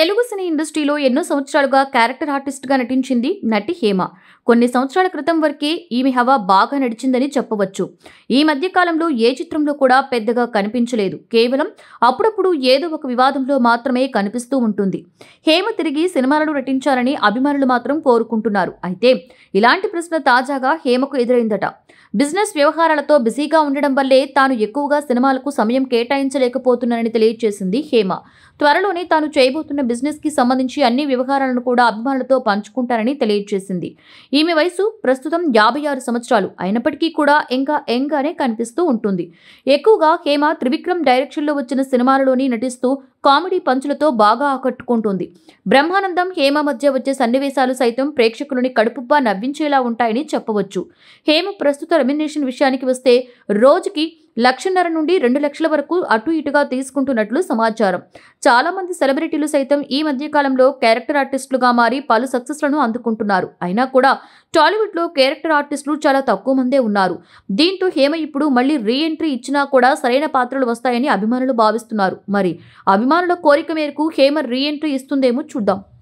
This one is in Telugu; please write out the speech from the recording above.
తెలుగు సినీ ఇండస్ట్రీలో ఎన్నో సంవత్సరాలుగా క్యారెక్టర్ ఆర్టిస్ట్గా నటించింది నటి హేమ కొన్ని సంవత్సరాల క్రితం వరకే ఈమె హవా బాగా నడిచిందని చెప్పవచ్చు ఈ మధ్య కాలంలో ఏ చిత్రంలో కూడా పెద్దగా కనిపించలేదు కేవలం అప్పుడప్పుడు ఏదో ఒక వివాదంలో మాత్రమే కనిపిస్తూ ఉంటుంది హేమ తిరిగి సినిమాలను నటించాలని అభిమానులు మాత్రం కోరుకుంటున్నారు అయితే ఇలాంటి ప్రశ్న తాజాగా హేమకు ఎదురైందట బిజినెస్ వ్యవహారాలతో బిజీగా ఉండడం వల్లే తాను ఎక్కువగా సినిమాలకు సమయం కేటాయించలేకపోతున్నానని తెలియజేసింది హేమ త్వరలోనే తాను చేయబోతున్న బిజినెస్కి సంబంధించి అన్ని వ్యవహారాలను కూడా అభిమానులతో పంచుకుంటానని తెలియజేసింది ఈమె వయసు ప్రస్తుతం యాభై ఆరు సంవత్సరాలు అయినప్పటికీ కూడా ఇంకా యంగ్గానే కనిపిస్తూ ఉంటుంది ఎక్కువగా హేమ త్రివిక్రమ్ డైరెక్షన్లో వచ్చిన సినిమాలలోని నటిస్తూ కామెడీ పంచులతో బాగా ఆకట్టుకుంటుంది బ్రహ్మానందం హేమ మధ్య వచ్చే సన్నివేశాలు సైతం ప్రేక్షకులని కడుపుబ్బా నవ్వించేలా ఉంటాయని చెప్పవచ్చు హేమ ప్రస్తుత రెమినేషన్ విషయానికి వస్తే రోజుకి లక్షన్నర నుండి రెండు లక్షల వరకు అటు ఇటుగా తీసుకుంటున్నట్లు సమాచారం చాలామంది సెలబ్రిటీలు సైతం ఈ మధ్యకాలంలో క్యారెక్టర్ ఆర్టిస్టులుగా మారి పలు సక్సెస్లను అందుకుంటున్నారు అయినా కూడా టాలీవుడ్లో క్యారెక్టర్ ఆర్టిస్టులు చాలా తక్కువ మందే ఉన్నారు దీంతో హేమ ఇప్పుడు మళ్ళీ రీ ఎంట్రీ ఇచ్చినా కూడా సరైన పాత్రలు వస్తాయని అభిమానులు భావిస్తున్నారు మరి అభిమానుల కోరిక మేరకు హేమ రీ ఎంట్రీ ఇస్తుందేమో చూద్దాం